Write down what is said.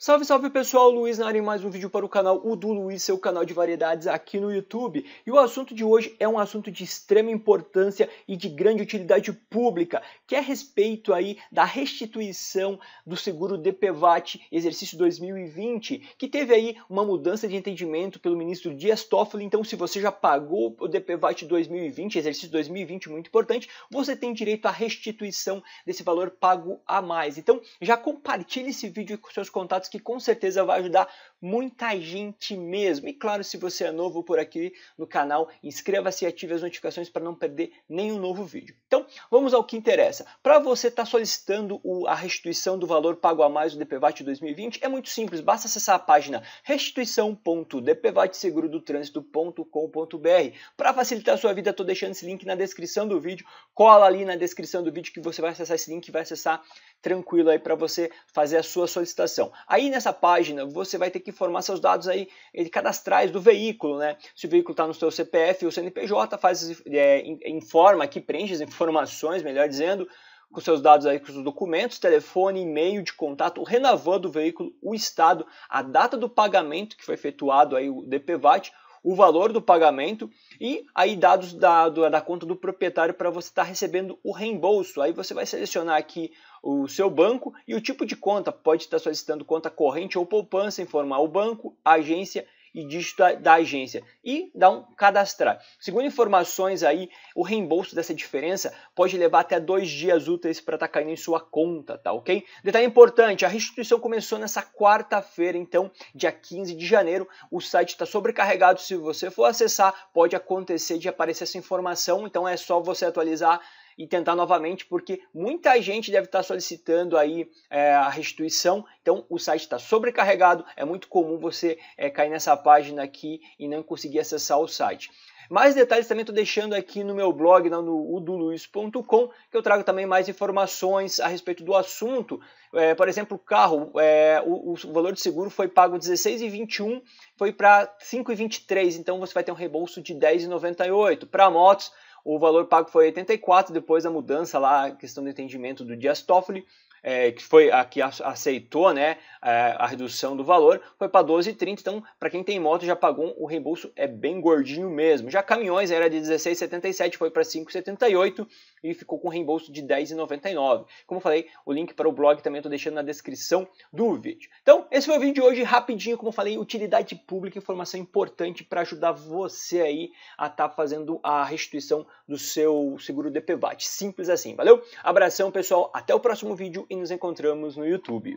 Salve, salve pessoal, Luiz Nari mais um vídeo para o canal O do Luiz, seu canal de variedades aqui no YouTube. E o assunto de hoje é um assunto de extrema importância e de grande utilidade pública, que é a respeito aí da restituição do seguro DPVAT exercício 2020, que teve aí uma mudança de entendimento pelo ministro Dias Toffoli. Então, se você já pagou o DPVAT 2020, exercício 2020, muito importante, você tem direito à restituição desse valor pago a mais. Então, já compartilhe esse vídeo com seus contatos que com certeza vai ajudar muita gente mesmo. E claro, se você é novo por aqui no canal, inscreva-se e ative as notificações para não perder nenhum novo vídeo. Então, vamos ao que interessa. Para você estar tá solicitando o, a restituição do valor pago a mais do DPVAT 2020, é muito simples, basta acessar a página restituição.dpvatsegurodotransito.com.br. Para facilitar a sua vida, estou deixando esse link na descrição do vídeo. Cola ali na descrição do vídeo que você vai acessar esse link e vai acessar tranquilo aí para você fazer a sua solicitação. Aí nessa página você vai ter que informar seus dados aí eh, cadastrais do veículo, né? Se o veículo está no seu CPF ou CNPJ, faz, é, informa aqui, preenche as informações informações, melhor dizendo, com seus dados aí, com os documentos, telefone, e-mail de contato, o Renavan do veículo, o estado, a data do pagamento que foi efetuado aí o DPVAT, o valor do pagamento e aí dados da, da conta do proprietário para você estar tá recebendo o reembolso. Aí você vai selecionar aqui o seu banco e o tipo de conta. Pode estar tá solicitando conta corrente ou poupança, informar o banco, agência e dígito da, agência e dá um cadastrar. Segundo informações aí, o reembolso dessa diferença pode levar até dois dias úteis para estar tá caindo em sua conta, tá ok? Detalhe importante, a restituição começou nessa quarta-feira, então, dia 15 de janeiro. O site está sobrecarregado, se você for acessar, pode acontecer de aparecer essa informação, então é só você atualizar e tentar novamente, porque muita gente deve estar solicitando aí é, a restituição. Então o site está sobrecarregado, é muito comum você é, cair nessa página aqui e não conseguir acessar o site. Mais detalhes também estou deixando aqui no meu blog, no uduluiz.com, que eu trago também mais informações a respeito do assunto. É, por exemplo, carro, é, o, o, valor de seguro foi pago R$16,21, foi para R$5,23, então você vai ter um reembolso de R$10,98. Para motos, o valor pago foi 84 depois da mudança lá, questão do entendimento do Dias Toffoli, é, que foi a que aceitou né, a, é, a redução do valor, foi para 12,30. Então, para quem tem moto já pagou, o reembolso é bem gordinho mesmo. Já caminhões era de 16,77, foi para 5,78 e ficou com reembolso de 10,99. Como falei, o link para o blog também estou deixando na descrição do vídeo. Então, esse foi o vídeo de hoje, rapidinho, como falei, utilidade pública, informação importante para ajudar você aí a estar tá fazendo a restituição do seu seguro DPVAT. Simples assim, valeu? Abração, pessoal, até o próximo vídeo e nos encontramos no YouTube.